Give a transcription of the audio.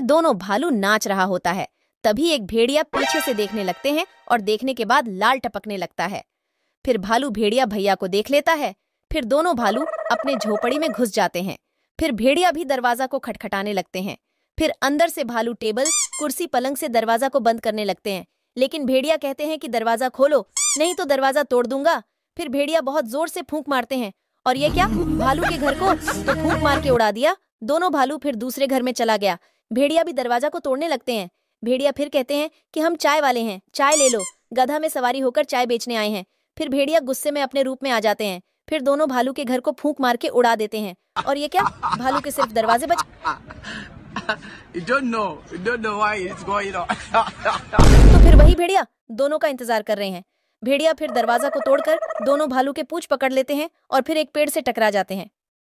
यह दोनों भालू नाच रहा होता है तभी एक भेड़िया पीछे से देखने लगते हैं और देखने के बाद लाल टपकने लगता है फिर भालू भेड़िया भैया को देख लेता है फिर दोनों भालू अपने झोपड़ी में घुस जाते हैं फिर भेड़िया भी दरवाजा को खटखटाने लगते हैं फिर अंदर से भालू टेबल कुर्सी पलंग से दरवाजा को बंद करने लगते हैं लेकिन भेड़िया कहते हैं कि दरवाजा खोलो नहीं तो दरवाजा तोड़ दूंगा फिर भेड़िया बहुत जोर से फूंक मारते हैं और ये क्या भालू के घर को तो फूंक मार के उड़ा दिया दोनों भालू फिर दूसरे घर में चला गया भेड़िया भी दरवाजा को तोड़ने लगते हैं भेड़िया फिर कहते हैं कि हम चाय वाले हैं चाय ले लो गधा में सवारी होकर चाय बेचने आए हैं फिर भेड़िया गुस्से में अपने रूप में आ जाते हैं फिर दोनों भालू के घर को फूंक मार के उड़ा देते हैं और ये क्या भालू के सिर्फ दरवाजे बच तो फिर वही भेड़िया दोनों का इंतजार कर रहे हैं भेड़िया फिर दरवाजा को तोड़कर दोनों भालू के पूछ पकड़ लेते हैं और फिर एक पेड़ से टकरा जाते हैं